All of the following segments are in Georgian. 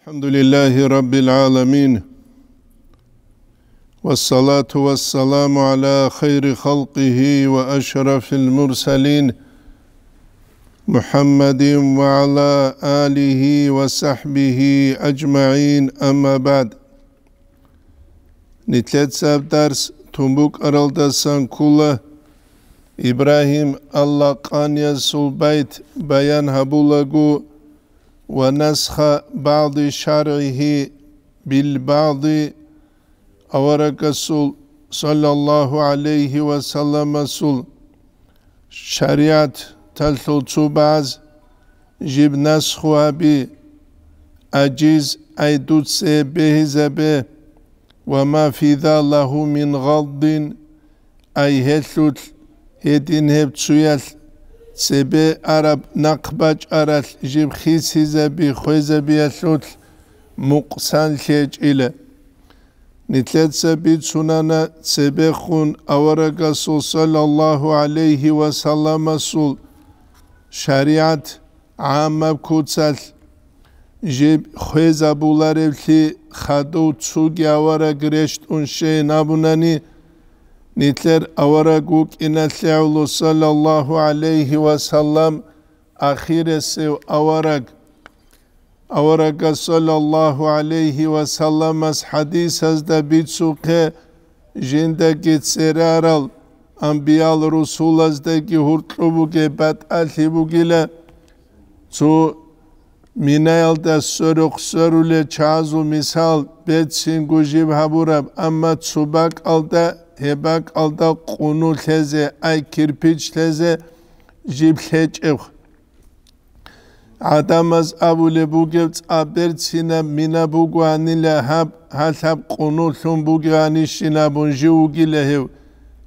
الحمد لله رب العالمين والصلاة والسلام على خير خلقه وأشرف المرسلين محمد وعلى آله وصحبه أجمعين أما بعد ساب درس تنبوك أرالدسان سانكولا إبراهيم الله قانيا سلبيت بيان هبولاقو ونسخ بعض شرعه بالبعض أورك السل صلى الله عليه وسلم سل شريعة تلتلت بعض جب نسخها بي أجيز أي دوتس به زبه وما في ذا له من غض أي هتلت هدين هبتسويت سبي عرب نقبج أرل جيب خيس هزبي خوزبي أثلوت مقسان ليج إلى نتلت سبيت سنانا سبيخون أورق صلى الله عليه وسلم سول شريعت عامة كوتسل جيب خوزبولار evli خدو تسوغي أورق رشت أنشي نابوناني Nitler avara guk ina seulu sallallahu aleyhi ve sellem ahiresi avarak avaraka sallallahu aleyhi ve sellem az hadis hazda bitsuke jinda gitseraral ambiyal rusul hazda ki hurtlubuke bat alhibugile tu minayalda sörük sörüle çazu misal bet gujib haburab amma tsubak alda hebak alda konu leze, ay kirpiç leze, jibleçev. Adamaz abule bugevts aber sina mina bugwani guani hab halab konu sun bugwani sina bonji ugilehev.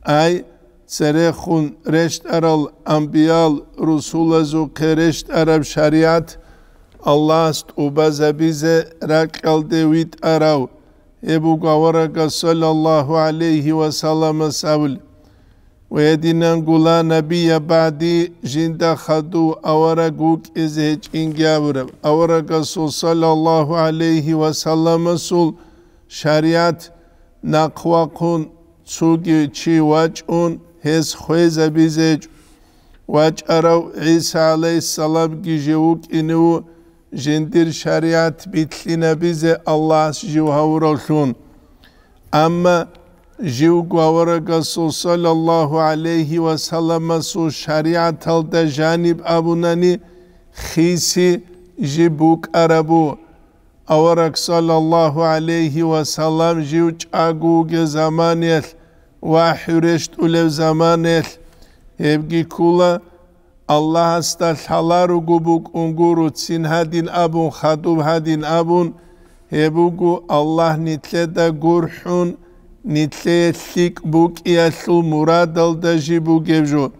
Ay serehun reşt aral ambiyal rusul azu kereşt arab şeriat. Allah st ubaza bize rakal devit arav. ebu gawaraka sallallahu aleyhi ve sellem savl ويدينان قولا نبي بعدي جند خدو أورا قوك إزهج إنجابر أورا قصو صلى الله عليه وسلم سول شريعت نقواقون تسوغي چي واجون هز خويز بيزج واج أرو عيسى عليه السلام جيجوك إنو Jindir şeriat bitline bize Allah jiv havrolsun. Ama jiv gavara gasul sallallahu aleyhi ve sellem su şeriat alda janib abunani khisi jibuk arabu. Avarak sallallahu aleyhi ve sellem jiv çagu ge zamaniyel. Vahüreşt ulev zamaniyel. Evgi kula Allah hasta halaru gubuk unguru tsin hadin abun hatub hadin abun hebugu Allah nitle da gurhun nitle sik buk murad al da jibu gevju.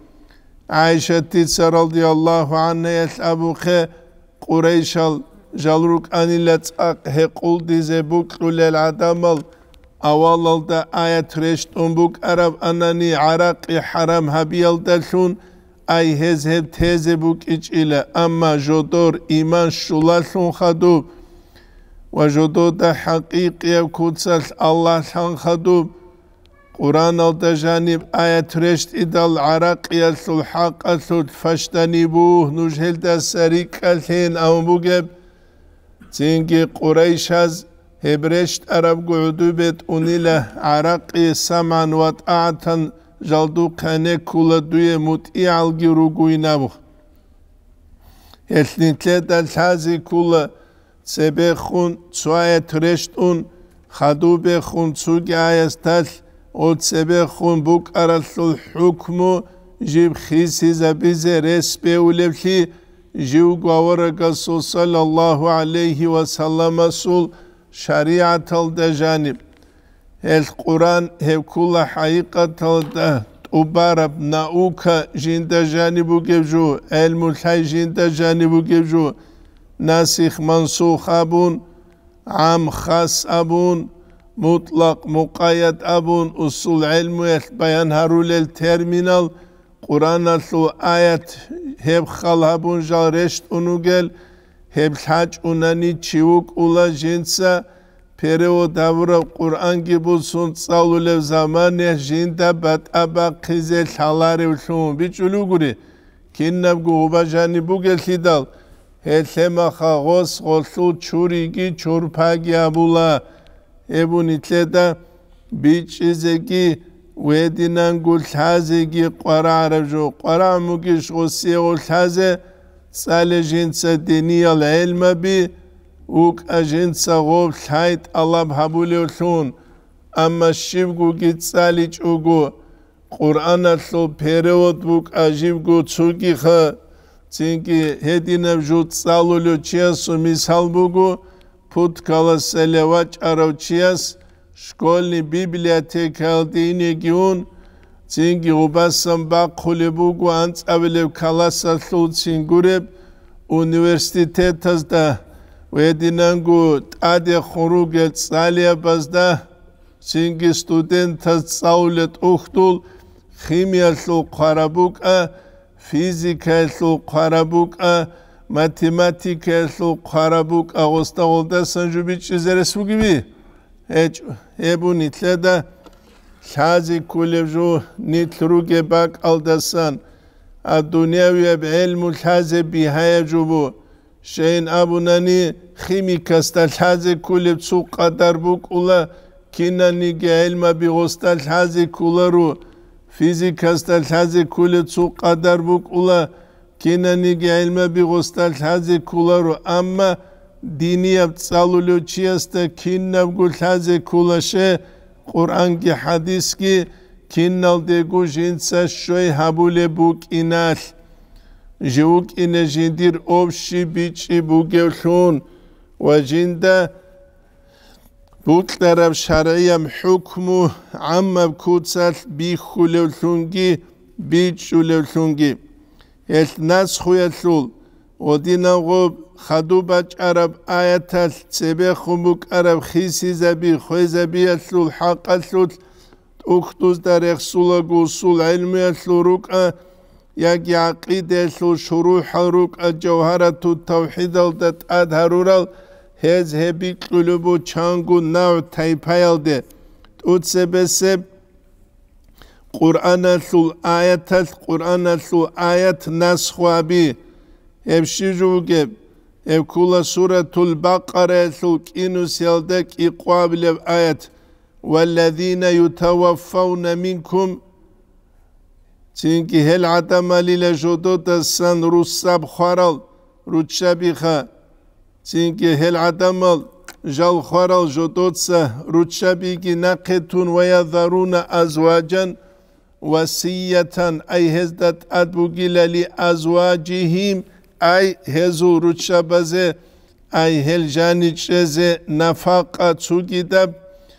Ayşe titsa radiyallahu anne yes abu khe Kureyşal jalruk anilat ak he kul dize buk ulel adamal avalal ayet reşt umbuk Arab anani araki haram habiyal da şun اي هزهب ایچ ایلا اما جودور ايمان شلالون خدوب حقیقی و كوتسل الله شان خدوب قرآن التجانب آیت رشت إذا العراق يسل حق فشتانی بوه نجهل تسريك الحين أو زینگی قریش قريشز هبرشت أرب قعدوبت أنيله عراقي سمعا وطاعة جلدو کنه کولا دویه مطعی علگی رو گوینه بود هلنین که در حاضر کولا چه خون چوای ترشتون خدو بخون چوگی آیستال او چه بخون بکارل حکمو جیب خیصی زبیزه رس بیوله بخی جیب صلی اللہ علیه و سلم سول شریعتال ده القرآن هو كل حقيقة تبارب ناوكا جندا جانبو جبجو الحي جند جانب جبجو ناسخ منسوخ أبون عام خاص أبون مطلق مقايد أبون أصول علم بيان هارو للترمينال قرآن لو آيات هب أبون جارشت أنوغل هب الحاج أناني تشيوك أولا جنسا ფერეო დავრო ყურან გიბულსუნ წავლულებ ზამანე ჟინდა ბატაბა ხიზე ლალარევ შუმ ბიჭულუგური ქინნებ გუბაჟანი ბუგელთიდალ ჰელემა ხაღოს ღოლსუ ჩურიგი ჩურფაგი აბულა ებუნი თლე და ბიჭიზეგი ვედინან გულთაზეგი ყვარარებჟო ყვარამუგიშ ღოსიე ღოლთაზე წალეჟინცე დენიალ ელმაბი უკაჟენცაღო ხაით ალამ ჰაბულიოთუნ ამაშივგუ გიცალი ჭუგუ ყურანა ლო ფერევოდ უკაჟივგუ ჩუგიხა წინკი ჰედინებ ჟუცალულიო ჩიასუ მისალბუგუ ფუთკალა სელევა ჭარავ ჩიას სკოლნი ბიბლიოთეკალდინი გიუნ წინკი უბასამ ბაქულებუგუ ანწავლებ ქალასა ლუცინ გურებ უნივერსიტეტას და ვედინანგუ ტადე ხურუგე წალიაბას და სინგი სტუდენტთა სწავლეთ უხთულ ქიმიასო ყარაბუკა ფიზიკასო ყარაბუკა მათემატიკასო ყარაბუკა ოსტაულდა სანჯუბიჩი ზერესუგიმი ეჭ ებუნითლა და ლაზი კულევჟუ ნიტრუგებაკ ალდასან ადუნიევებ ელმუ ლაზე ბიჰაეჯუბუ შენ აბუნანი ხიმიკას და ლაზე კულებ წუყადარ ბუკულა კინანი გაელმა ბიოსტა ლაზე კულარო ფიზიკას და ლაზე კულე წუყადარ ბუკულა კინანი გაელმა ბიოსტა ლაზე კულარო ამა დინიაბ წალულო ჩიას და კინნავ გულ ლაზე კულაშე ყურანგი ჰადისკი კინნალ დეგუ ჟინცა შოი ჰაბულე ბუკინალ ჟუკ ინეჟინდირ ოფში ბიჭი ბუგევშუნ ვაჯინდა ბუკტერავ შარიამ ჰუკმუ ამმა ბკუცალ ბიხულევშუნგი ბიჭულევშუნგი ეს ნას ხუელშულ ოდინავღო ხადუბაჭარაბ აეთალ წებეხუმუკარავ ხისიზები ხვეზებიალშულ ჰაყალშულ უხტუს დარეხსულაგუსულ აილმეალშურუკა یک یعقیدش و شروع حروق جوهرت و توحید دت ادهرورل هز هبی قلوب و چنگ و نو تیپیل ده او سبه سب قرآن سل آیت هست قرآن سل آیت نسخوابی هبشی جوگه ev kula suretul bakare su kinu seldek ikvabilev ayet وَالَّذ۪ينَ يُتَوَفَّوْنَ مِنْكُمْ چینکی هل عتم لیل شدو تسن رو سب خورل رو چبیخه چینکی هل عتم جال خورل شدو تسه رو چبیکی نقتون ویذرون ازواجا وصية أي هزدت أدبوغيل لأزواجهم ای هزو ای هل جانی چزه جزي نفاقة دب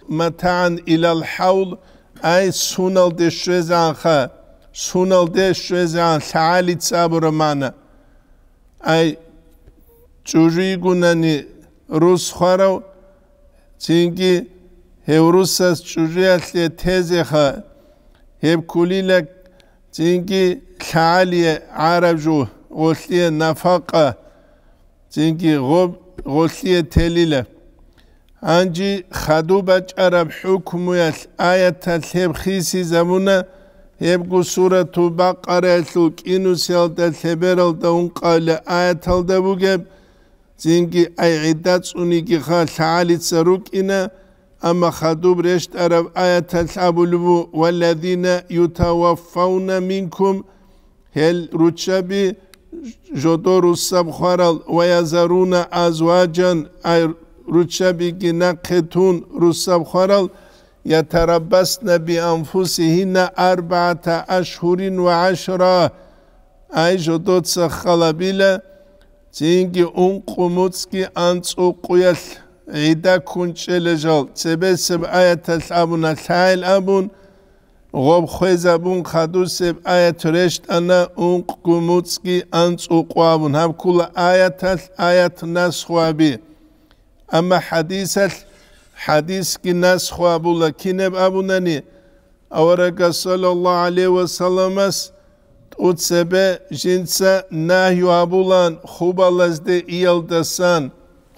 متعن إلى الحول سونال سنال دشزانخا სუნალდეს შეზან ხალიცაბურ მანა აი ჯუჟი გუნანი რუს ხარავ ცინკი ჰევრუსას ჯუჟი ახლე თეზე ხა ჰებ კულილა ცინკი ხალი არაბჟუ ოლი ნაფაყა ცინკი ღობ ღოლი თელილა ანჯი ხადუბაჭარაბ ჰუკმუ ახლ აიათა ლებ ხისი ზამუნა هبگو صورتو با قرآل حلوک اینو سیال ده خبرال ده اون قایل آیت هالده بوگیب زینگی ای عدت اونیگی خواه شعالیت اما خدوب رشت عرب آیت هالده بوگیب و لذین یوتا هل روچه جدور جدو رو سب خورال و یزارونه ازواجان روچه بی گی يتربصن بأنفسهن أربعة أشهر وعشرة أيجو دوتسا خلابيلا تينجي أنقموتسكي أنتسوقيال عيدا كونشيل جال تبسب آية الأبون الحائل أبون غوب خوزابون خدوسب آية رشت أنا أنقموتسكي أنتسوقوابون هب كل آية آية نسخوابي أما حديثة ჰადის კი ნასხვაბულა კინებ აბუნანი ავარაკა სალალლაჰ ალეი ვასალამას უცებე ჟინცა ნაჰიუ აბულან ხუბალაზდე იალდასან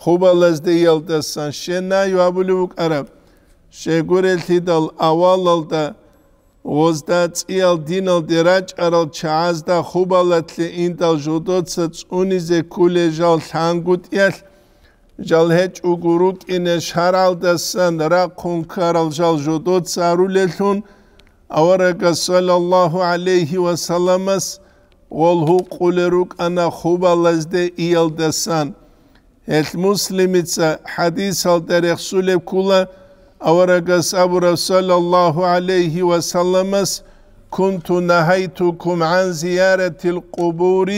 ხუბალაზდე იალდასან შენაიუ აბული უკარა შეგურელთიდალ ავალალდა ოზდა წიალ დინალ დერაჭარალ ჩაზდა ხუბალათლი ინდალ ჟუდოცა წუნიზე კულეჟალ ლანგუტიალ ჯალ ჰეჭუ გურუტინე შარალდასან რა კონკარალ ჯალ ჟოდო цаრულელთუნ ავარაკა სალალლაჰუ ალეიჰი ვასალამას ოლჰუ ყულერუკ ანა ხუბალაზდე იალდასან ელ მუსლიმიცა ჰადის ალ დერეხსულე კულა ავარაკა საბურა სალალლაჰუ ალეიჰი ვასალამას كنت نهيتكم عن زيارة القبور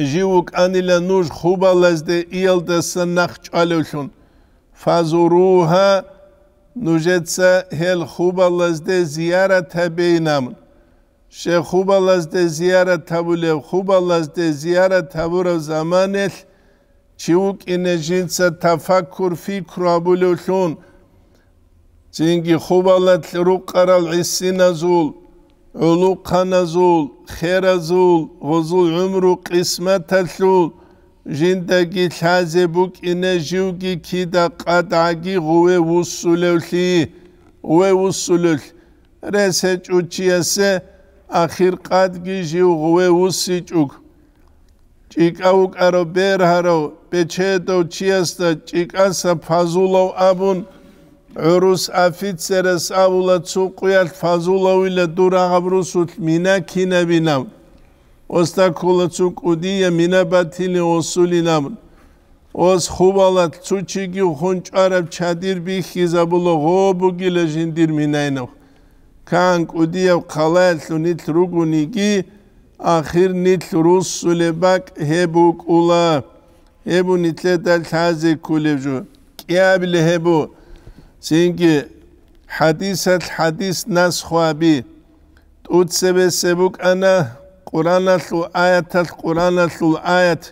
جیوک انیل نوش خوبا لزده ایل دست نخچ علوشون فزوروها نوجدسا هل خوبا لزده زیارت بینامون شه خوبا لزده زیارت تبولیو خوبا لزده زیارت تبورو زمانش چیوک انجیدسا تفکر فکر ابولوشون چینگی خوبا لطلرو قرال عسی نزول ulu khanazul khairazul ghuzul umru qismatalul jindagi lhazebuk inajugi kida qadagi ghuwe usulevli ve usulul rese chuchiyase akhir qadgi jiu ghuwe usichuk chikaukaro berharo pechedo chiasta chikasa fazulov abun რუს ოფიცერს აულაც უყიალთ ფაზულავილა დურაღაბ რუსულ მინაკინებინავ ოსტაკულაც უკუდია მინაბათილი ოსულინამ ოს ხუბალად წუჩიგი ხონჭარებ ჩადირბი ხიზაბულო ღობუგილეჟინ დირმინაინო კან კუდია ხალალუნი თრუგუნიგი ახირნი თრუსულებაკ ჰებუკულა ებუნი თლედა თაზე კულევჟო კიაბლი ჰებუ წინგი ჰადისალ ჰადის ნასხვაბი თუცებესებუკანა ყურანალუ აათალ ყურანალუ აათ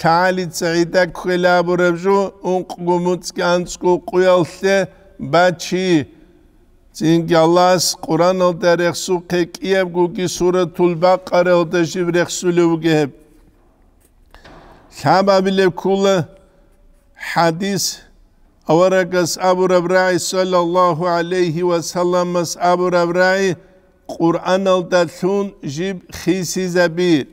ხალი წაიდა ქელაბურებჟუ უნყგუმუცკანცკუ ყუალშე ბაჩი წინგი ალას ყურანალ დერხსუ ყეკიებ გუგი სურათულ ბაყარა ოდეში ბრხსულუგე ხაბაბილე ქულა ჰადის أورك أصحاب ربراعي صلى الله عليه وسلم أصحاب ربراعي قرآن الدلون جيب خيسي زبير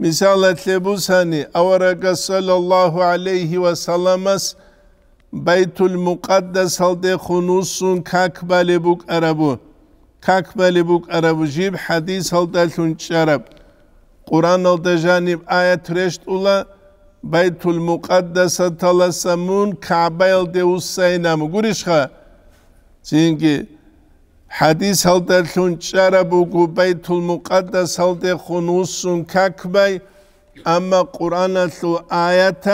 مثال تلبساني أورك صلى الله عليه وسلم بيت المقدس هلده خنوس كاكبال بوك أربو كاكبال بوك أربو جيب حديث هلده تلون شرب قرآن الدجانب آية رشت أولا بيت المقدسة تلسمون كعبيل ديو السينام قريشخا تينكي حديث هل دلون شربو بيت المقدس هل دي خنوس ككبي أما قرآن لو آيات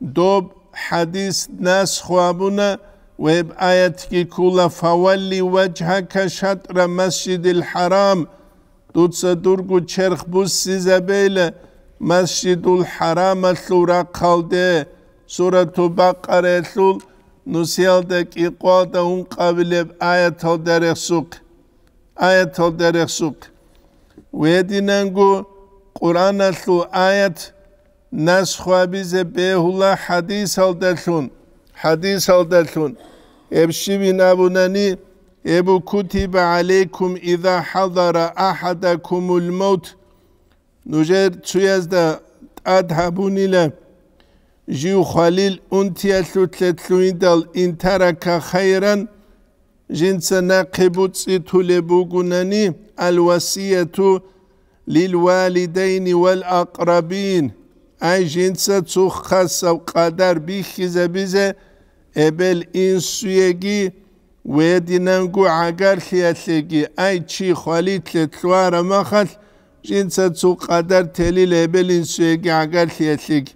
دوب حديث ناس خوابنا ويب آياتك كولا فولي وجهك شطر مسجد الحرام دوتسا درقو شرخ بوس زبيله Mescidul Haram'a sura kaldı. Suratu Bakare sul nusiyaldek iqada un kabileb ayet al deresuk. Ayet al deresuk. Ve edinengu Kur'an'a su ayet nesha bize behula hadis al desun. Hadis al desun. Ebşi bin abunani Ebu kutibe aleykum iza hadara ahadakumul mevt. نجر تشيزدا أذهبون إلى جيو خليل أنت يتلو تلتلوين دال إن ترك خيرا جنس ناقب تسيتو لبوغناني الوصية للوالدين والأقربين أي جنس تسخص وقدر بيخيزة بيزة أبل ويدي ننقو عقار خياتلجي أي تشي خليل تلتلوار مخل jinsa tsu qadar teli lebelin suegi agar liyetlik.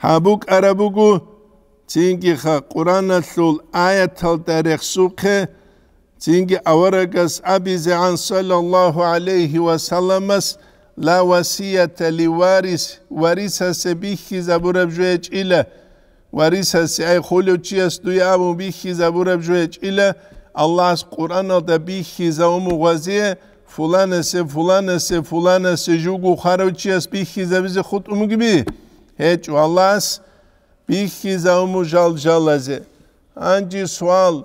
Habuk arabugu tingi kha Qur'an atlul ayet tal tarikh suqe tingi avaragas abize an sallallahu aleyhi ve sellemas la vasiyete li varis varisase bihi zaburab jueç ile varisase ay huluçiyas duyamu bihi zaburab jueç ile Allah's Qur'an'a da bihi zavmu vaziye fulanese fulanese fulanese jugu xaroçiyas bihize bizi xut umu gibi heç vallas bihize umu jal jalaze anci sual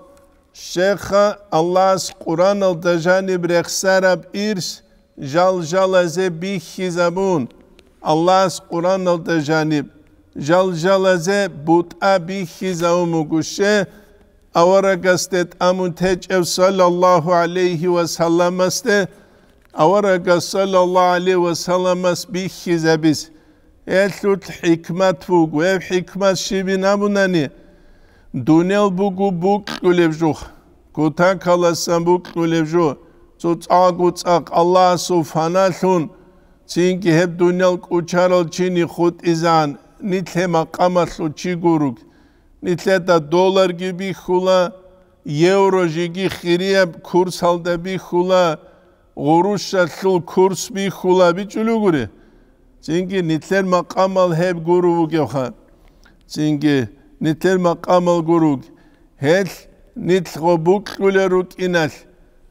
şeyha Allah's Kur'an al dajani brexarab irs jal jalaze bihizabun Allah's Kur'an al dajani jal jalaze but'a bihizavumu guşe avara gastet amun teç ev sallallahu aleyhi ve sellem este our sallallahu alayhi wa sallam bi khizabis elut hikmat bu gev hikmat shibi namunani dunel bu gu bu kulevju kutan kalasan bu kulevju so tsagu tsag allah su fanalun chinki heb dunel kucharal chini khut izan nitle maqamalu chiguruk nitle da dollar gibi khula euro jigi khiriab kursalda bi khula урушаллу курсби хулаби чулугури чинги нитлер макамал хеб гуруг яха чинги нитлер макамал гуруг хел нитл гобуклулерук инал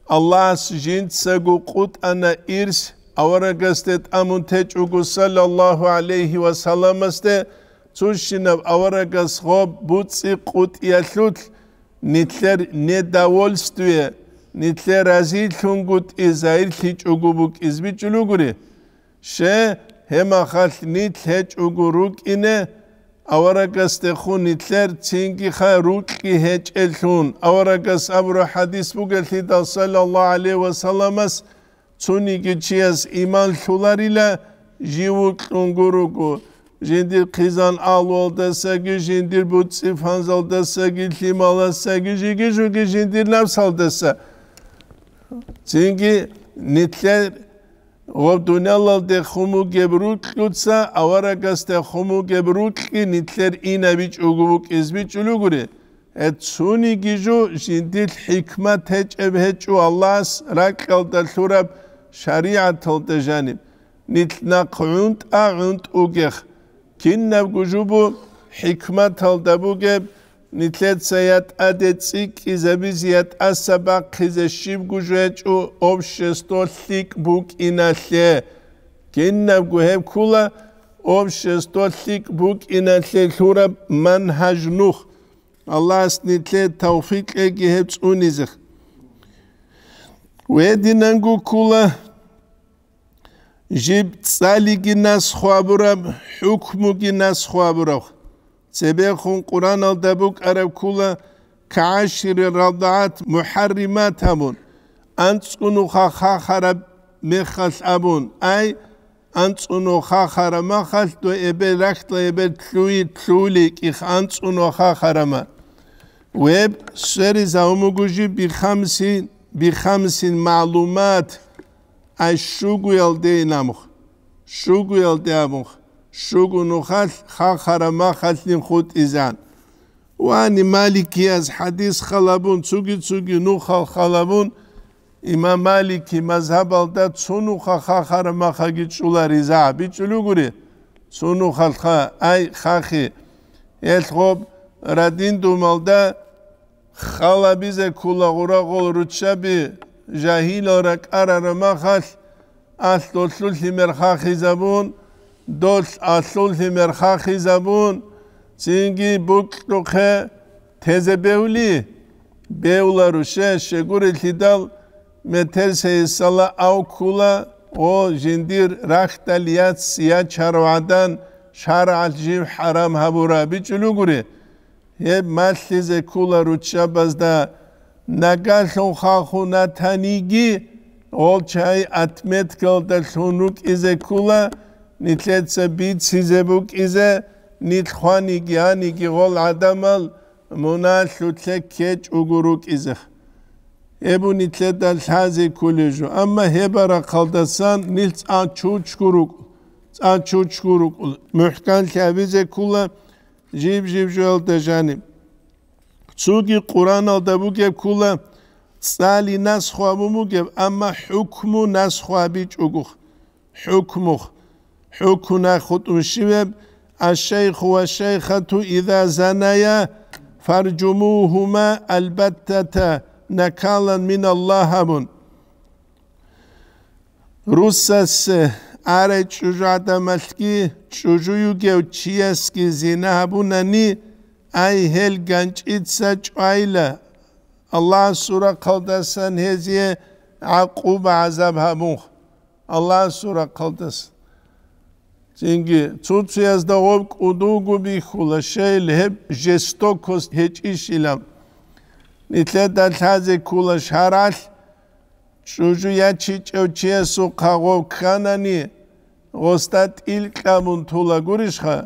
Аллас жинцагу кут ана ирс аварагастет амунтеч угу саллаллаху алейхи ва саламасте цушинав аварагас гоб буци кут яллут нитлер недовольствие – nitle razi chungut izail thi chugubuk izbi chuluguri she hema nit nitle chuguruk ine avarakas tekhu nitler çingi kharuk ki heç elhun avarakas abru hadis bu gelti da sallallahu aleyhi ve sellemas çuni geçiyas iman şular ile jivuk unguruku jindir kizan al olda sagi jindir bu sifan zalda sagi limal sagi jigi jindir nefs alda sagi ძინგი ნიტლე ოდუნელალდე ხუმუ გებრუკლუცა ავარაგასტე ხუმუ გებრუკი ნიტლე ინა ბიჭუგუ კიზბიჭულუგრე ე ცუნი გიჟუ ჟინდილ ჰიქმა თეჭებჭუ ალას რაკელდა ლურაბ შარიათოლდე ჟანი ნიტნა ყუნტ აუნტ უგეხ კინნა გუჟუბუ ჰიქმა თალდაბუგე ნიტლეცეათ ადეცი კიზებიზიათ ასაბა ხიზე შიბგუჟეჭუ ოფშესტო ლიკბუკინალე გენნაგუჰებ ქულა ოფშესტო ლიკბუკინალე ლურა მანჰაჟნუხ ალას ნიტლე თავფიკე გიჰებ წუნიზხ ვედინანგუ ქულა ჟიბ წალიგინას ხვაბურა ჰუკმუგინას ხვაბურა ზებეხუნ ყურან ალ დაბუკ არაბქულა ქაშირ რადაათ მუჰარიმათამუნ ანწუნუ ხახარა მეხალაბუნ აი ანწუნუ ხახარა მახალ დო ებე რახტა ებე თლუი თლული კი ანწუნუ ხახარამა ვებ სერი ზაუმუგუჟი ბიხამსი ბიხამსი მაალუმათ აი შუგუელ დეინამხ შუგუელ დეამხ შუგუნუ ხალ ხახარა მახალნიმ ხუტიზან ვანი მალიქიას ჰადის ხალაბუნ ცუგი ცუგი ნუ ხალ ხალაბუნ იმა მალიქი მაზაბალდა ცუნუ ხა ხახარა მახაგი ჭულარი ზა ბიჭლუგური ცუნუ ხალ ხა აი ხახი ელხობ რადინ დუმალდა ხალაბიზე ქულაღურაღოლ რუჩაბი ჟაჰილორა კარარა მახალ ასტოსულ სიმერ ხახი ზაბუნ дос асулзи мерхахи забун синги буктухе тезе беули беула руше шегури хидал метерсе исала аукула о жиндир рахталият сия чаруадан шара аджив харам хабура бичулу гури е маслизе кула руча базда нагасу хаху натаниги олчай атметкалда сунук изе кула ნიცეცე ბიციზე ბუკიზე ნიცხვანი გიანი გიღოლ ადამალ მონაშუთე ქეჭუგურუკიზე ებუნი ცედა ლაზი კულიჟო ამა ჰებარა ხალდასან ნილც ან ჩუჩგურუკ ან ჩუჩგურუკ მუჰკან ლავიზე კულა ჟიბ ჟიბ ჟელდეჟანი ცუგი ყურანალ და ბუგე კულა წალი ნასხვა მუგე ამა ჰუკმუ ნასხვა ბიჭუგუ ჰუკმუ Hukuna, خطو شبب الشيخ ve Şeyhatu, زنيا فارجموهما البتة نكالا من min بن Rusası are çocuğa da malki çocuğu gev çiyes ki zina bu nani ay hel genç itse çayla. Allah sura kaldasan heziye akuba azab hamuh Allah sura kaldasan ინგი ცუციას და ოვ კუდუგუ ბიხულა შეილებ ჟესტოკოს ჰეჭიშილა ნიტლე და თაზე კულა შარალ ჟუჟუ ჭი ჭოჩესო ხაღო ხანანი ოსტატ ილკამუნ თულა გურიშხა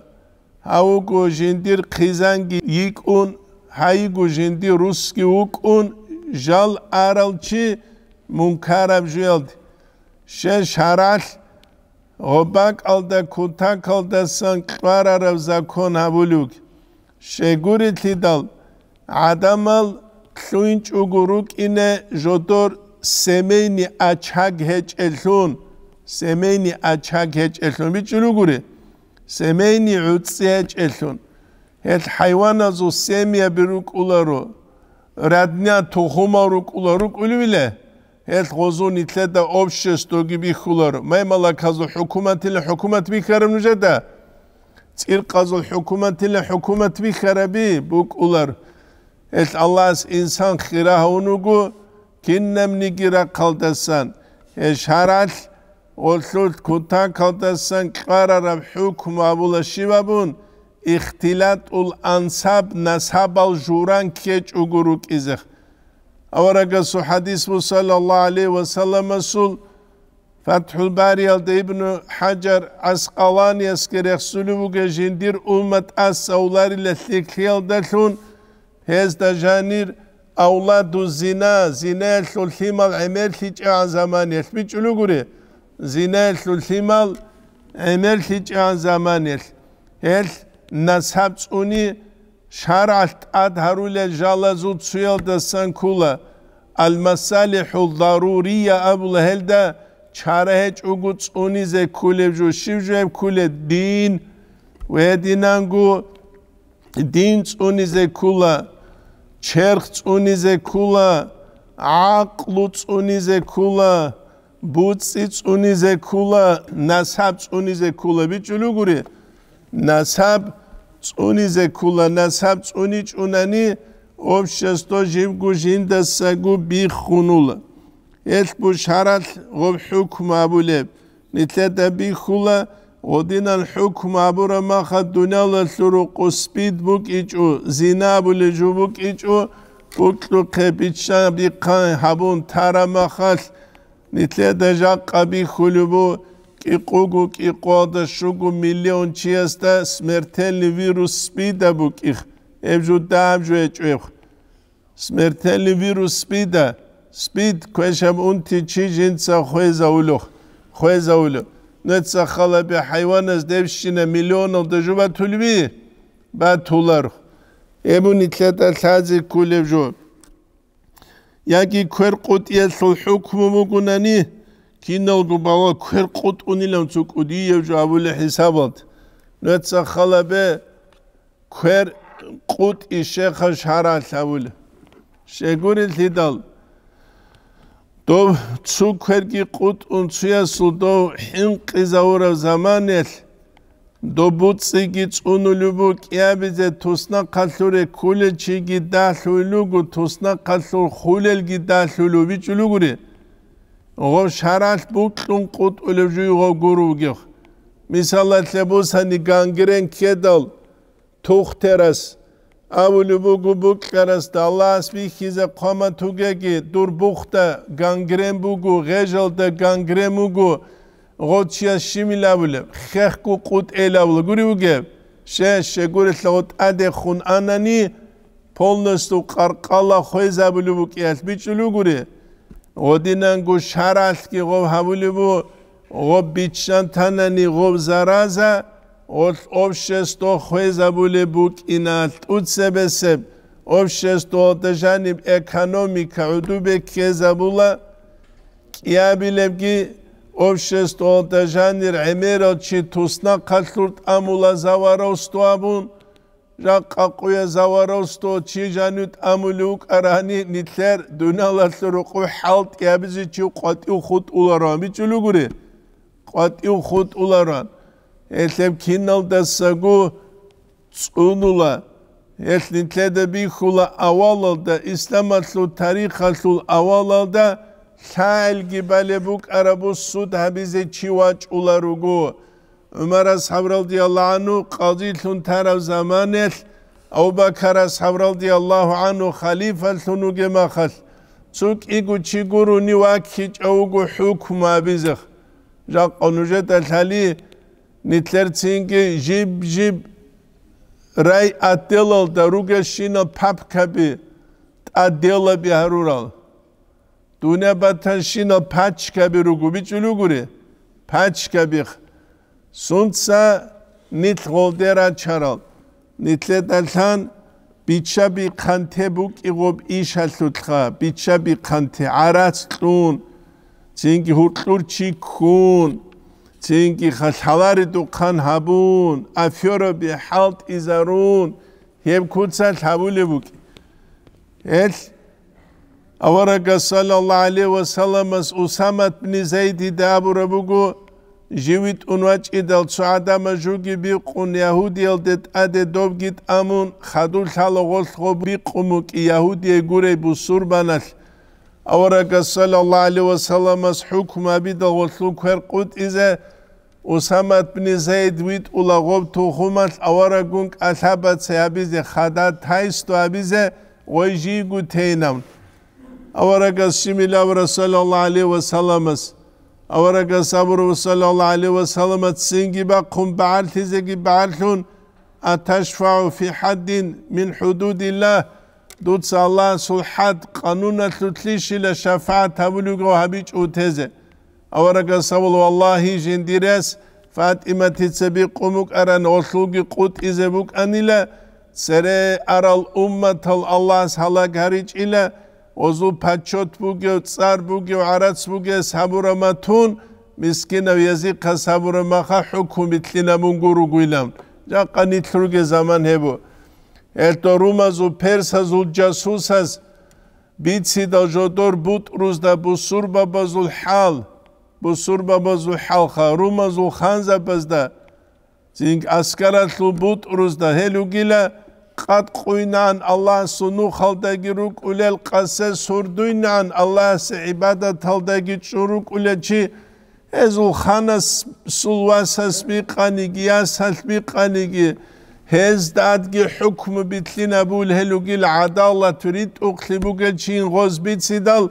აუგუ ჟინდირ ყიზანგი იკუნ ჰაიგუ ჟინდი რუსკი უკუნ ჟალ არალჩი მუნქარამ ჟელდ შე შარალ ობა კალდა ქუთა კალდა სან ყარარავ ზაქონ აბულუკ შეგური თიდალ ადამალ ქუინჭ უგურუკინე ჟოდორ სემენი აჩაგ ჰეჭელუნ სემენი აჩაგ ჰეჭელუნ მიჭრუგური სემენი უცე ჭელუნ ეს ჰაივანა ზო სემია ბირუკულარო რადნა თუხუმარუკულარო ყულვილე ет гозуни тлета обществоги бихулар маймала казу хукуматила хукумат бикарам нужада цир казу хукуматила хукумат бикараби бук улар ет аллас инсан хира унугу киннем нигира калдасан е шарал олсут кута калдасан карараб хукм абула шивабун ихтилат ул ансаб насаб ал журан кеч угурук изах أورقص حديث صلى الله عليه وسلم سل فتح الباري ابن حجر عسقلاني اسكريخ سلو جندير أمة أس أولاري لثيكيال دلون هز دجانير أولاد الزنا زنا الثلثيمال عمال تجع زمان يثبت لغوري زنا الثلثيمال عمال تجع زمان يث نسحب تسوني شارالت ادهرول جالزو تسويل ده سنكولا المصالح الضرورية ابو لهل ده چاره هج اوگو تسوني زه كوله جو شو جو هب كوله دين ويدينانگو دين تسوني زه كوله چرخ تسوني زه كوله عقلو تسوني زه كوله بوتسي تسوني زه كوله نسب تسوني زه كوله بيچولو گوري نسب نسب წუნიზე ქულანა სამწუნი ჭუნანი ოფშესტო ჟიმგუჟინდა საგუ ბიხუნულ ესბუ შარალ ღობ ჰუკმაბულე ნიტლადა ბიხულა ოდინალ ჰუკმაბურა მახა დუნალა სურუ ყუსპიდ ბუკიჭუ ზინაბულე ჯუბუკიჭუ ბუკლუ ხებიჩა ბიხან ჰაბუნ თარამახალ ნიტლადა ჟაყა ბიხულუბუ კიყუგუ კიყო და შუგუ მილიონ ჩიეს და სმერთელი ვირუს სპიდა ბუკიხ ებჟუ და ამჟუ ეჭვიხ სმერთელი ვირუს სპიდა სპიდ ქეშამ უნთი ჩიჟინცა ხვეზა ულუხ ხვეზა ულუ ნეცა ხალაბი ჰაივანას დევშინა მილიონოვ და ჟუბა თულვი ბა თულარ ემუნი თლატა ლაზი კულებჟუ Яки кверкут я сул хукму мугунани кинал бубала кэркут унилам цукуди явжавле хисабат нэца халабе кэр кут и шеха шаралавле шегури лидал то цукэрги кут он цуясул до хин кызаура заманел до буциги цунулубу кябизе тусна каллуре куле чиги дахлулугу тусна каллур хулелги дахлулу вичулугури اگه شرط بود لون قط ولجی و گروگی خ. مثال اتلبوس هنی گانگرین که دل توخت راست. اول بگو بک کرست دالله از بی خیز قام توگه گی دور بخت گانگرین بگو غزل د گانگرین بگو گوشی از شیمی لوله خخ کو قط ایلا ول گری بگه شه شگور اتلبوت آدی خون آنانی پول نستو قرقالا خوی زابلو بکی اتلبیچ لوگری ოდინან გუ შარალკი ყოვ ჰავულიბუ ყოვ ბიჩან თანანი ყოვ ზარაზა ოფშესტო ხვეზაბულიბუ კინალტ უცებესე ოფშესტო ოდეჟანი ეკონომიკა უდუბე ქეზაბულა კიაბილებგი ოფშესტო ოდეჟანი რემეროჩი თუსნა ქალთურტ ამულა ზავაროსტო აბუნ رققوا زوارستو arani nitler أراني نتلر دونا لسرقو حالت كابزي تشي قاتيو ularan, أولاران بيشلو قري kati خط أولاران Etlem kinal da sagu tsunula. Etlin tlede bi hula avalalda İslam atlu tarih atlu avalalda Sahil gibi buk arabu sud habize çivaç ularugu. უმარა სავრალდიალლაჰ ანუ ყაზი თუნთარავ ზამანელ აუბაქარა სავრალდიალლაჰ ანუ ხალიფა თუნუ გემახალ ცუკ იგუ ჩიგურუ ნივაქი ჭოუგუ ჰუკმა ბიზხ ჟა ყონუჟე დალალი ნიტლერ ცინკი ჟიბ ჟიბ რაი ატელალ და რუგე შინა ფაფკები ადელები ჰარურალ დუნებათან შინა ფაჩკები რუგუ ბიჭულუგური ფაჩკები ხ სუნცა ნითღოლდე რა ჩარალ ნითლე დალთან ბიჩაბი ხანთე ბუკიღობ იშალუთხა ბიჩაბი ხანთე არაც ლუნ ჩინკი ჰურტურჩი ქუნ ჩინკი ხალავარი დუხან ჰაბუნ აფიორები ჰალთ იზარუნ ჰემკუცა თავული ბუკი ელ ავარაკა სალალალე ვასალამას უსამათ ბნი ზეიდი დაბურა ბუკუ ჟივით უნვაჭიდელ ცო ადამა ჟუგი ბიყუნ იაჰუდიელ დეტ ადე დობგიტ ამუნ ხადულთალო ღოლთღო ბიყუმუკ იაჰუდიე გურებუ სურბანალ ავარაგა სალალა ალი ვასალამას ჰუქმა ბიდა ღოლთლუ ქერყუტ იზე უსამად ბნი ზეიდ ვით ულა ღობთუ ხუმალ ავარაგუნ კალაბაცე აბიზე ხადა თაისტო აბიზე ღოი ჟიგუ თეინამ ავარაგა სიმილავრა სალალა ალი ვასალამას ჰუქმა ბიდა ღოლთლუ ქერყუტ იზე უსამად ბნი ზეიდ ვით ულა ღობთუ ხუმალ ავარაგუნ კალაბაცე აბიზე ხადა თაისტო აბიზე ღოი ჟიგუ თეინამ ავარაგა სიმილავრა სალალა ალი ვასალამას أورق صبر صلى الله عليه وسلم تسنجي بقهم بعرث زجي بعرثون أتشفع في حد من حدود الله دوت الله سلحات قانون تلتليش لشفاعة تبلغ هبيج أوتزة أورق صبر والله جنديرس فاتمة تسبي قومك أران وصلوك قوت إزبوك أنيلا سري أرى الأمة الله سهلاك هريج إلى ოზუ ფაჩოთბუგე წარბუგე არაცბუგე საბურამათუნ მისკინა ვიაზი ქასაბურამახა ჰუკუმითლინა მუნგურუ გვილამ ჯაყანი თრუგე ზამანებო ერთო რუმაზუ ფერსაზუ ჯასუსას ბიცი და ჟოდორ ბუტრუს და ბუსურბაბაზულ ჰალ ბუსურბაბაზულ ჰალ ხა რუმაზულ ხანზაბაზ და ზინ ასკარათლუ ბუტრუს და ჰელუგილა Kat kuynan Allah sunu haldagi ruk ulel kase surduynan Allah se ibadet haldagi çuruk uleci ezul hanas sulva sasbiqanigi ya sasbiqanigi hez dadgi hukmu bitlina bul helugil adalla turit uqlibu gelçin gozbit sidal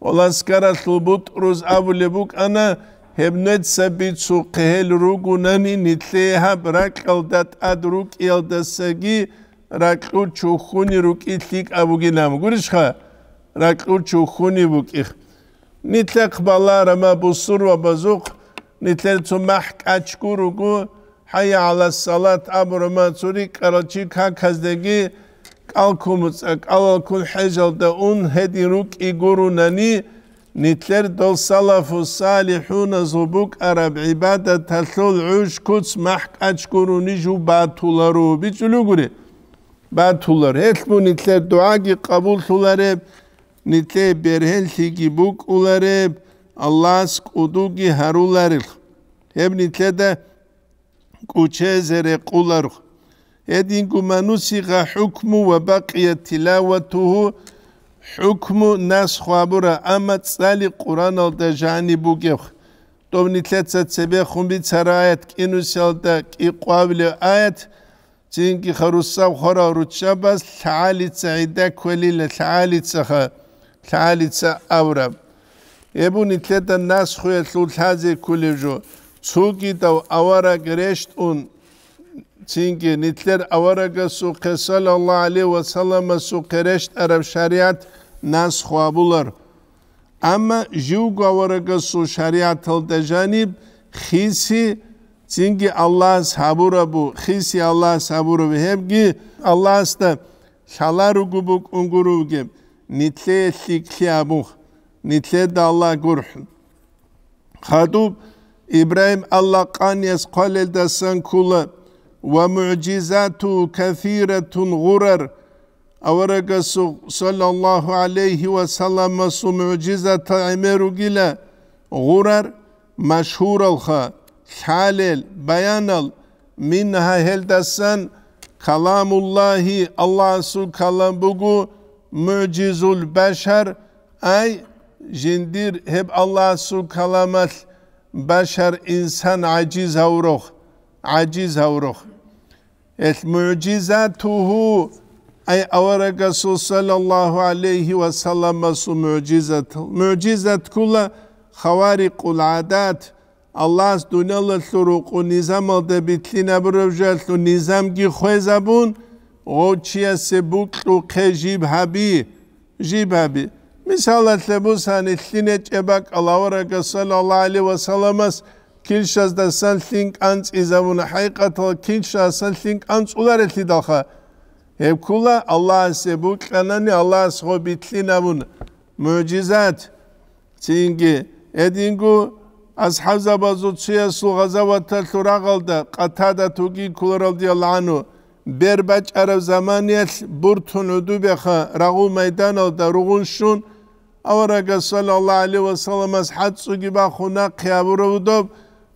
olaskara tulbut ruz abu lebuk ana Hebnet sabit su qehel rugunani nitleha bırak aldat adruk yaldasagi რაკუ ჩუხუნი რუკი ლიკავგინამ გურიშხა რაკუ ჩუხუნი ბუკი ნიტლა ხბალა რამა ბუსურ ვაბაზუხ ნიტლა თუ მაჰკაჩკურუგუ ჰაი ალა სალათ აბრომა ცური კალჩი ქაკაზდეგი კალკუმუცა კალალკულ ჰეჟალდა უნ ჰედი რუკი გურუნანი ნიტლერ დოლ სალაფუ სალიჰუნა ზუბუკ араბ იბადა თალულ უშკუც მაჰკაჩკურუნი ჟუბათულა რუბი ჯულუგური ბათულარ ეთმუნი წე დუაგი ყაბულულარე ნიტე ბერჰელში გიბუკულარე ალას ყუდუგი ჰარულარი ემნი წე და კუჩეზერე ყულარ ედინ გუმანუსი ღა ჰუკმუ ვა ბაკია თილავათუ ჰუკმუ ناس ხაბურა ამა წალი ყურანალ და ჟანი ბუგე თომნი წეცა წებე ხუმბი ცარაეთ კინუსალ და კი ყავლე აეთ ჩინკი ხრუსა ხორა რუჩაბა სალიცა იდა ქველილა სალიცა ხა სალიცა აურა ებუნი თედა ناس ხუე ლულხაზე ქულეჟო ცუგი და ავარა გრეშტუნ ჩინკი ნიტლერ ავარა გასუ ქესალ ალა ალი ვა სალამა სუ ქრეშტ араб შარიათ ناس ხუაბულარ ამა ჟუგ ავარა გასუ შარიათ თელ დეჟანი ხისი Çünki Allah сабурабу, bu, Аллах сабурабу, хемги Аллах ста шалару губук унгуру гем, нитле сиксиабух, нитле да Allah гурх. Хадуб İbrahim Allah kanyes kalelde desen kula ve mucizatu kathiretun gurar avaragasu sallallahu aleyhi ve sellem su mucizata imeru gile gurar meşhur alha halel, beyan al, minha heldasan, kalamullahi, Allah'ın kalamugu, mucizul beşer, ay, jindir, hep Allah'ın kalamat, beşer insan aciz avruh, aciz avruh. Et mucizatuhu, ay avara Resul sallallahu aleyhi ve sellem su mucizat. Mucizat kulla havarikul adat, الله از دنیا لسروق و نیزم آده بیتلی نبرو جلس و نیزم گی خویزه بون او چی از سبوک رو که جیب هبی جیب هبی مثال از لبوس هنی سینه چه بک الله و رکا صلی اللہ علیه و سلام است کلش از دستان سینک انس ایزمون حقیقت ها کلش از دستان سینک انس اولار اتی داخل هب کلا الله از سبوک کننی الله از خو بیتلی نبون معجزات سینگی ادینگو ashabza bazutsiyasu gazavata turagalda qatada tugi kulradiyallahu anhu berbaç arab zamaniyet burtun udubeha ragu meydan alda rugunşun avraga sallallahu aleyhi ve sellem ashat sugi ba khuna qiyaburu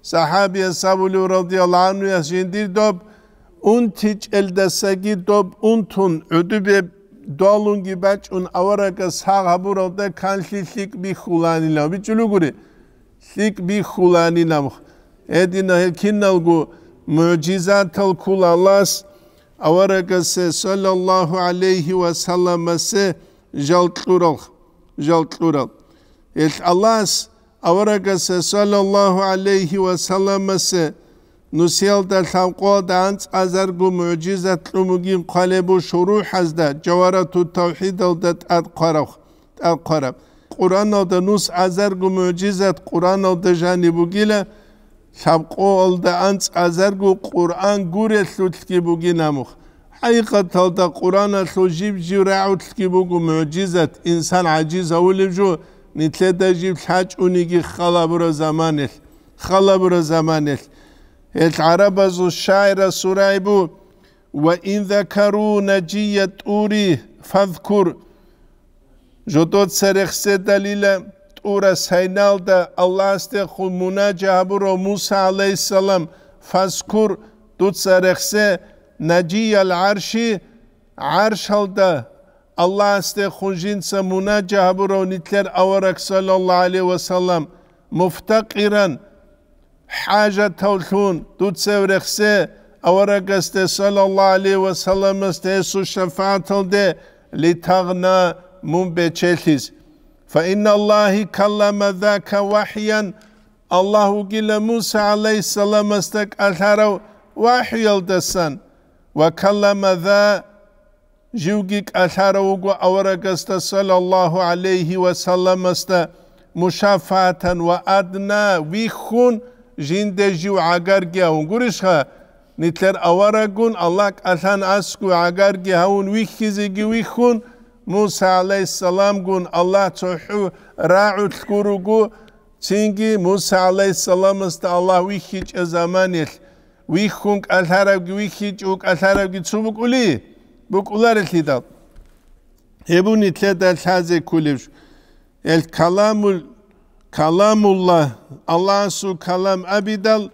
sahabi ashabulu radiyallahu anhu yasindir dob un tiç eldesegi dob untun ödübe dolun gibaç un avraga sahaburu da kanşişlik bi hulanila bi çuluguri سیک بی خولانی نم ایدی نه کن نگو معجزات کل الله الله علیه و سلامه سه جل طرق جل طرق الله الله علیه و سلامه سه نسل در ثقافت انت از ارگو معجزات لومگیم قلب و شروع حذد جوارت و توحید داد اد قرب قرآن او د نوس ازرګو معجزات قرآن او د جانبوګیله شبقو ال د انس ازرګو قرآن ګورې سوتکی بوګی نامخ حقیقت او د قرآن سوجیب جراو تکی بوګو معجزات انسان عجیز اول جو نتله د جیب حج اونیګی خلابر زمانل خلابر زمانل العرب از الشاعر سرایبو وإن ذكروا نجية أوري فاذكر ჟოტოცერე ხსედალილა ტურა საინალდა ალასტე ხუ მუნაჯაბურო მუსა ალეისალამ ფასკურ დუცერე ხსე نجي العرش عرش هلدا الله استي خنجين سمونا جابرو نتلر أورك صلى الله عليه وسلم مفتقرا حاجة تولثون دوت سورخسي أورك استي صلى الله عليه وسلم استي سو شفاعة لتغنى من بچلتز فإن الله كلم ذاك وحيا الله قل موسى عليه السلام استك أثر وحي الدسان وكلم ذا جوجك أثر وقو أورك صلى الله عليه وسلم است مشافعة وأدنى ويخون جند جو عقر جاون قرشها نتلر أورقون الله أثان أسكو عقر جاون ويخيزي ويخون ويخون Musa aleyhisselam gün Allah çohu ra'ut kurugu çünkü Musa aleyhisselam iste Allah vihiç zamanil vihunk alharab vihiç uk alharab çubuk uli buk ular ihlidal Ebu nitlet el haze kulüş el kalamul kalamullah Allah su kalam abidal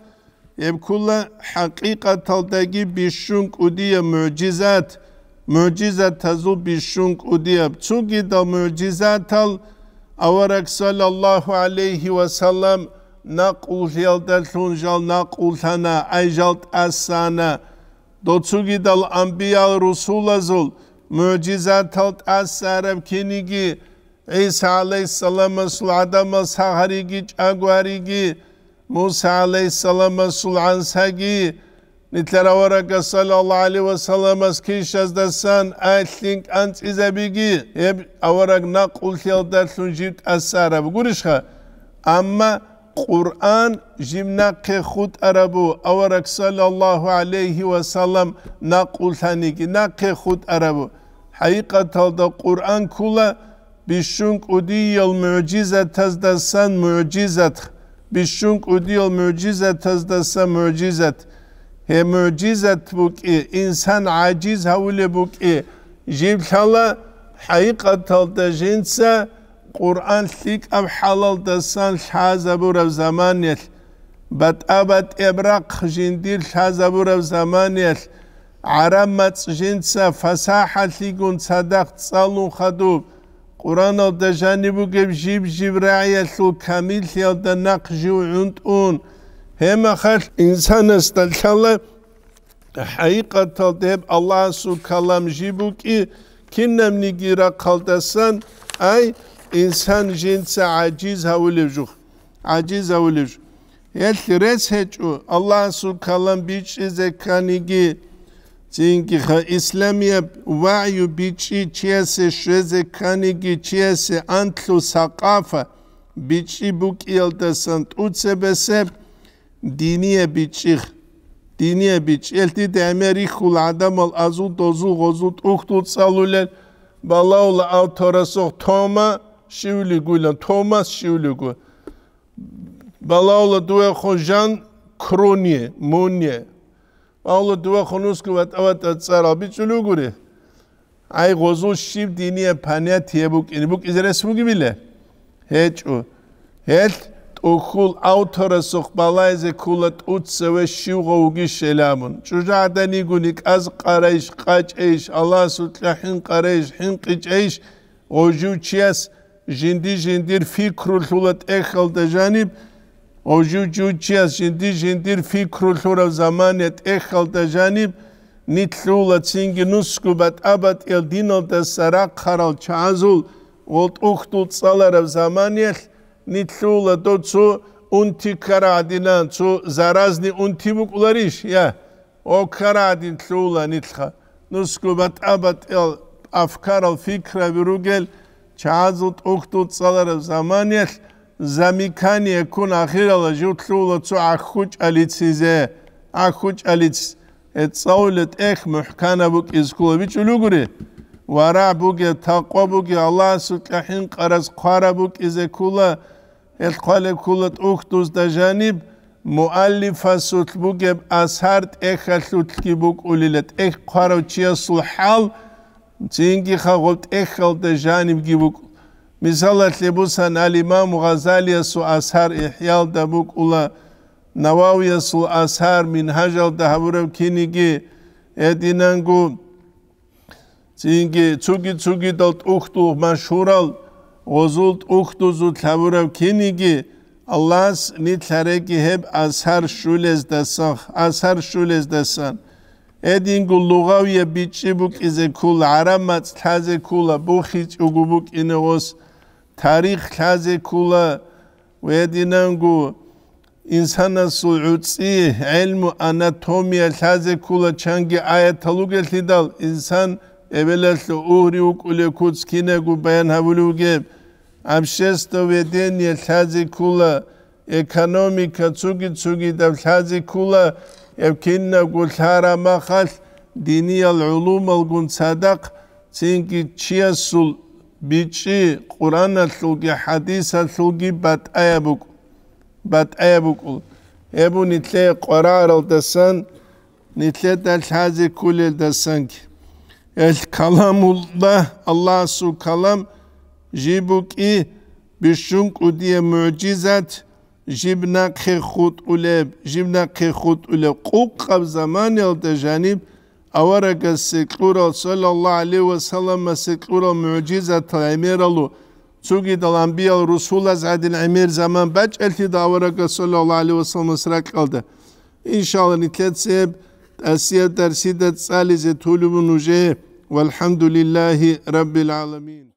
ebkulla hakikatal degi bişunk udiye mucizat mucize tezu bi şunk udiyab çünkü da mucize tal avarak sallallahu aleyhi ve sellem nakul jelder tunjal nakul tana ayjalt asana doçugi dal anbiya rusul azul mucize talt asarab kenigi İsa aleyhisselam asul gic, saharigi agwarigi Musa aleyhisselam asul sulansa gi Ni terawaraka sallallahu alaihi wasallam as kishas da san atling ants is a bigi. Eb awarak na qulthil da sunjit as arab gurishha. Ama Kur'an jimna ke khut arabu avarak sallallahu aleyhi ve sellem nakul taniki na ke khut arabu. Hakikatalda Kur'an kula bişunk udiyel mucize tazdasan mucizet bişunk udiyel mucize tazdasan mucizet. ე მუჯიზათ ბუკი ინსან აჯიზ ჰაულე ბუკი ჟიბლალა ჰაიყათალ და ჟინცა ყურან ლიკ აბ ჰალალ და სან ჰაზაბურავ ზამანიელ ბატაბატ ებრაყ ჟინდი ჰაზაბურავ ზამანიელ არამაც ჟინცა ფასაჰა ლიგუნ სადახ წალუ ხადუ ყურან და ჟანი ბუგებ ჟიბ ჟიბრაიელ სულ კამილ ლიალ და ნაყ ჟუ უნტუნ هەمەخەش ئینسانەستەلکەڵە حقیقەتەڵ دێب ئەڵا سو کەڵەم ژی ki کی نەمنیگیرە قەڵدەسەن ئەی ئینسان ژینسە عجیز هەولێژوخ عجیز هەولێژ Yelki res hiç u Allah su kalan biç ize kanigi çünkü ha İslamiye vayu biçi çiyesi şeze kanigi çiyesi antlu sakafa biçi buk yılda sant utsebesep დინიე ბიჭი დინიე ბიჭი ელთი დემერი ხულ ადამალ აზუ დოზუ ღოზუ ტუხტუ წალულე ბალაულ ავთორასო თომა შივლი გულა თომას შივლი გუ ბალაულ დუე ხოჟან ქრონიე მონიე ბალაულ დუე ხონოს კვატა ვატა წარა ბიჭული გური აი ღოზუ შივ დინიე ფანია თიებუ კინიბუ კიზერესუ გიბილე ჰეჭუ ელთ ოხულ ავთორას ოხბალაიზე ქულად უცევე შიღო უგიშელამუნ ჯუჟა ადანი გუნი ყაზ ყარაიშ ყაჭეიშ ალას უთლაჰინ ყარაიშ ჰინ ყიჭეიშ ოჯუჩიას ჟინდი ჟინდირ ფიქრულ ხულად ეხელდა ჟანი ოჯუჯუჩიას ჟინდი ჟინდირ ფიქრულ ხურავ ზამანე ეხელდა ჟანი ნიტლულა წინგი ნუსკუბად აბატ ელ დინოდა სარა ხარალ ჩაზულ ოლტუხტუ წალარავ ზამანიელ нитлула тоцу унтикарадина цу заразни унтимукулариш я окарадин тлула нитха нускубат абат ил афкарал фикра виругел чазу тухту цалар заманиел замикани кун ахирала жутлула цу ахуч алицизе ахуч алиц эцаулет эх мухканабук изкулович улугури ვარაბუგე თაყვაბუგე ალას უკაჰინ ყარას ყარაბუკიზე ქულა ელქვალე ქულა უქთუს და ჟანიბ მუალიფას უთბუგე ასარტ ეხალუთკი ბუკულილეთ ეხ ყარო ჩიასულ ჰალ ძინგი ხაღობთ ეხალ და ჟანიბ გიბუკ მისალათლე ბუსან ალიმა მუღაზალია სუ ასარ ეხიალ და ბუკულა ნავავია სუ ასარ მინ ჰაჟალ და ჰავურევ ქინიგი ედინანგუ წინგი ცუგი ცუგი და უხტუ მაშურალ ოზულ უხტუ ზუ თავურავ ქინიგი ალას ნი თარეგი ჰებ ასარ შულეს დასან ასარ შულეს დასან ედინგუ ლუღავია ბიჭი ბუკიზე ქულ არამაც თაზე ქულა ბუხი ჭუგუ ბუკინოს თარიხ თაზე ქულა ვედინანგუ insana suuci ilmu anatomia laze kula changi ayatalugel hidal insan ეველას უღრი უკულე კუცკინე გუბენ ჰავლუგე ამშესტო ვედენი საზიკულა ეკონომიკა ცუგი ცუგი და საზიკულა ევკინა გულხარა მახალ დინიალ ულუმ ალგუნ სადაკ ცინკი ჩიასულ ბიჭი ყურანა სულგი ჰადისა სულგი ბატაებუკ ბატაებუკ ებუნი წე ყურარალ დასან ნიცეთა საზიკულელ დასანკი El kalamullah Allah'su kalam jibuki bişunku diye mucizat jibna khut uleb jibna khut uleb kukkab zaman yalda janib avaraka sikura sallallahu aleyhi ve sellem sikura mucizat emiralu Çünkü dalan bir al Resul Azadil Emir zaman beç elti davaraka sallallahu aleyhi ve sellem sıra kaldı. İnşallah nitlet sebep السيادة رسيدة ثالثة تولب نجيه والحمد لله رب العالمين